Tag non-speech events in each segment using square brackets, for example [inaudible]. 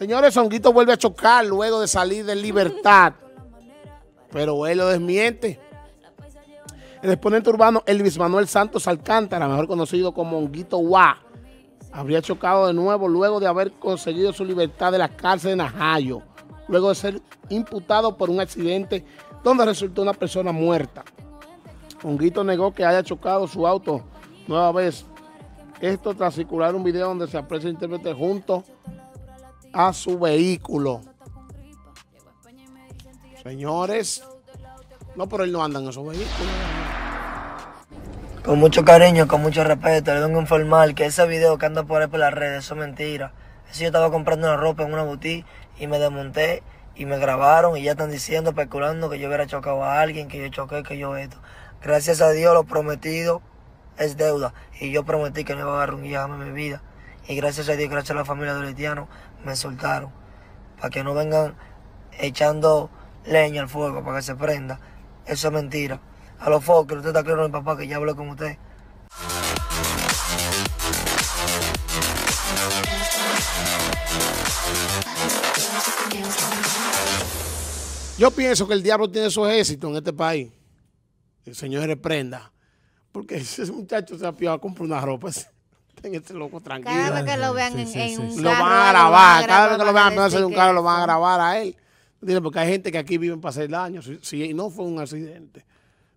Señores, Honguito vuelve a chocar luego de salir de libertad. Pero él lo desmiente. El exponente urbano Elvis Manuel Santos Alcántara, mejor conocido como Honguito Wa, habría chocado de nuevo luego de haber conseguido su libertad de la cárcel de Najayo, luego de ser imputado por un accidente donde resultó una persona muerta. Honguito negó que haya chocado su auto nueva vez. Esto tras circular un video donde se aprecia el intérprete junto a su vehículo. Señores, no, por él no andan en esos vehículos. Con mucho cariño, con mucho respeto, le tengo informar que ese video que anda por ahí por las redes, eso es mentira. Eso yo estaba comprando una ropa en una boutique y me desmonté y me grabaron y ya están diciendo, especulando que yo hubiera chocado a alguien, que yo choqué, que yo esto. Gracias a Dios lo prometido es deuda y yo prometí que no iba a agarrar un guía en mi vida. Y gracias a Dios, gracias a la familia de los me soltaron, para que no vengan echando leña al fuego, para que se prenda. Eso es mentira. A los focos, usted está claro, mi papá, que ya habló con usted. Yo pienso que el diablo tiene su éxito en este país. El Señor reprenda. Porque ese muchacho se ha a comprar una ropa. [laughs] en ese loco tranquilo. Cada vez que lo vean en, un carro. Lo van a grabar. Cada vez que lo vean en un carro, lo van a grabar a él. Porque hay gente que aquí vive para hacer daño. Si, no fue un accidente.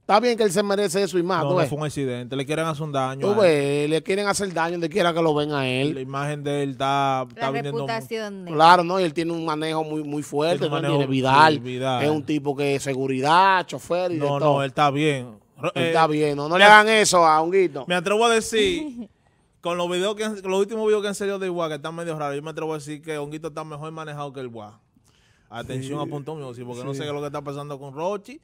Está bien que él se merece eso y más. No, no fue un accidente. Le quieren hacer un daño. Tú le quieren hacer daño donde quiera que lo ven a él. La imagen de él está, está La reputación de Claro, no. Y él tiene un manejo muy, muy fuerte. Tiene, manejo, de Vidal. Es un tipo que seguridad, chofer y no, todo. No, no, él está bien. está eh, bien. No, no le hagan eso a un guito. Me atrevo a decir [laughs] con los videos que los últimos videos que han salido de Guá, que están medio raros, yo me atrevo a decir que Honguito está mejor manejado que el Guá. Atención a Punto mío, sí, porque no sé qué es lo que está pasando con Rochi,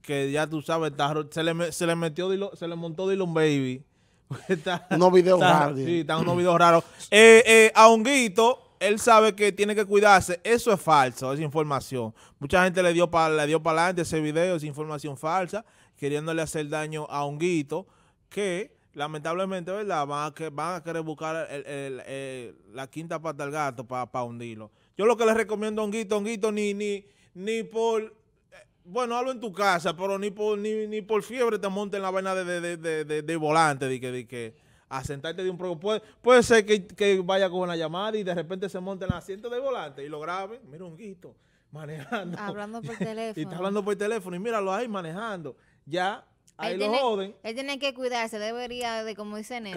que ya tú sabes, se, le, se le metió, se le montó Dylan Baby. [laughs] Pues unos videos raros. Sí, están unos videos raros. Eh, eh, a Honguito, él sabe que tiene que cuidarse. Eso es falso, es información. Mucha gente le dio para le dio para adelante ese video, es información falsa, queriéndole hacer daño a Honguito, que lamentablemente, ¿verdad? Van a, van a querer buscar la quinta pata del gato para hundirlo. Yo lo que les recomiendo, honguito, honguito, ni, ni, ni por... Eh, bueno, hablo en tu casa, pero ni por, ni, por fiebre te en la vaina de, volante, de que... De que asentarte de un Puede, puede ser que, vaya con una llamada y de repente se monte en el asiento de volante y lo grabe. Mira un manejando. Hablando por teléfono. [laughs] y está hablando por teléfono y míralo ahí manejando. Ya él lo tiene, Él tiene que cuidarse, debería de, como dicen, en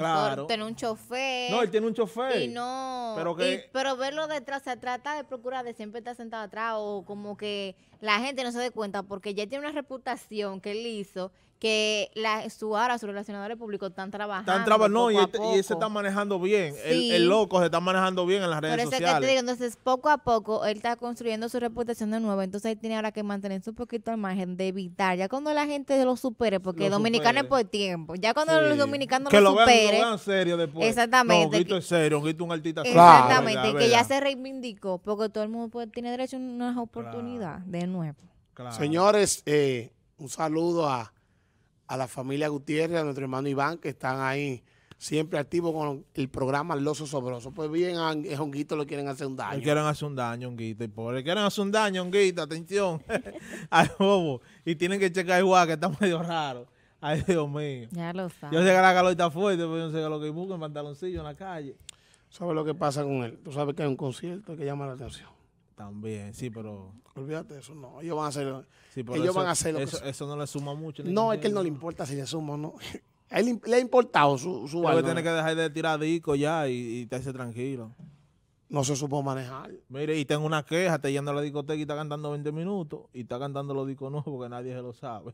tener un chofer. No, él tiene un chofer. Y no, pero, que, pero verlo detrás, se trata de procurar de siempre estar sentado atrás o como que la gente no se dé cuenta porque ya tiene una reputación que él hizo que la, su ahora, sus relacionadores públicos están trabajando. Están trabajando, este, y, se está manejando bien. El, loco se está manejando bien en las redes Pero sociales. Que entonces, poco a poco, él está construyendo su reputación de nuevo. Entonces, él tiene ahora que mantener su poquito al margen de evitar. Ya cuando la gente lo supere, porque que dominicanos es por tiempo. Ya cuando los dominicanos lo, superen. lo serio después. Exactamente. que, serio, Exactamente, que ya se reivindicó, porque todo el mundo tiene derecho a una oportunidad de nuevo. Señores, eh, un saludo a, a la familia Gutiérrez, a nuestro hermano Iván, que están ahí siempre activo con el programa Los Sobroso. Pues bien, a Honguito le quieren hacer un daño. Le quieren hacer un daño, Honguito, y pobre. quieren hacer un daño, Honguito, atención. al [laughs] bobo. Y tienen que checar igual, que está [laughs] medio raro. Ay, Dios mío. Ya lo sabes. Yo sé que la calor está fuerte, pues yo no sé lo que en pantaloncillo en la calle. ¿Sabes lo que pasa con él? Tú sabes que hay un concierto que llama la atención. También, sí, pero... Olvídate eso, no. Ellos van a hacer, sí, ellos eso, van a hacer eso, eso no le suma mucho. No, es que él no le importa si le suma o no él le ha importado su, su valor. tiene que dejar de tirar disco ya y, y estarse tranquilo. No se supo manejar. Mire, y tengo una queja, está yendo a la discoteca y está cantando 20 minutos y está cantando los discos nuevos porque nadie se lo sabe.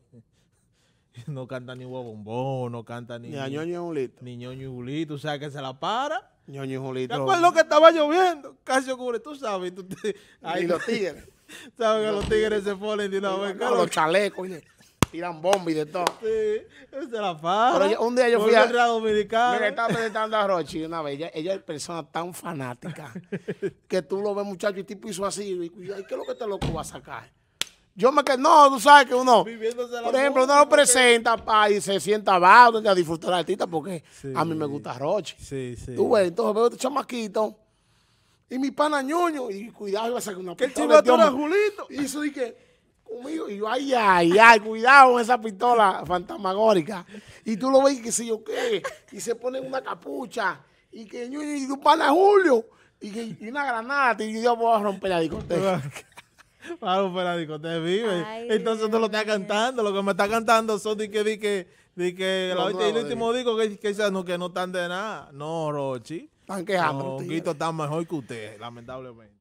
[laughs] no canta ni bombón, no canta ni... Ni a Ñoño y Julito. Ni Ñoño y Julito, o sea que se la para. Ñoño y Julito. ¿Te acuerdas lo que estaba lloviendo? Casi ocurre, tú sabes. Tú y los tigres. [laughs] ¿Sabes que los tigres se ponen de una vez? Los chalecos, tiran bombas y de todo. Sí, esa es la paz. Pero un día yo fui a... Dominicana. Mira, estaba presentando a Rochi una vez. Ella, es persona tan fanática que tú lo ves, muchacho, y tipo hizo así. Y, ¿qué es lo que este loco va a sacar? Yo me quedé, no, tú sabes que uno, por ejemplo, uno lo presenta y se sienta abajo a disfrutar al artista porque a mí me gusta Rochi. Sí, sí. Tú ves, entonces veo este chamaquito y mi pana ñoño y cuidado, iba a sacar una Que el chivato Julito. Y eso dije, y yo, ay, ay, ay, cuidado con esa pistola fantasmagórica. Y tú lo ves, que se yo qué, y se pone una capucha, y que yo, y tu pana Julio, y, una granada, y yo pues, voy a romper la discoteca. [laughs] Va a romper la discoteca, vive. Entonces no tú lo estás cantando, lo que me está cantando son de que, de que, de que la no, el último disco que, no, que no están de nada. No, Rochi. Están quejando. Un Quito está mejor que usted, lamentablemente.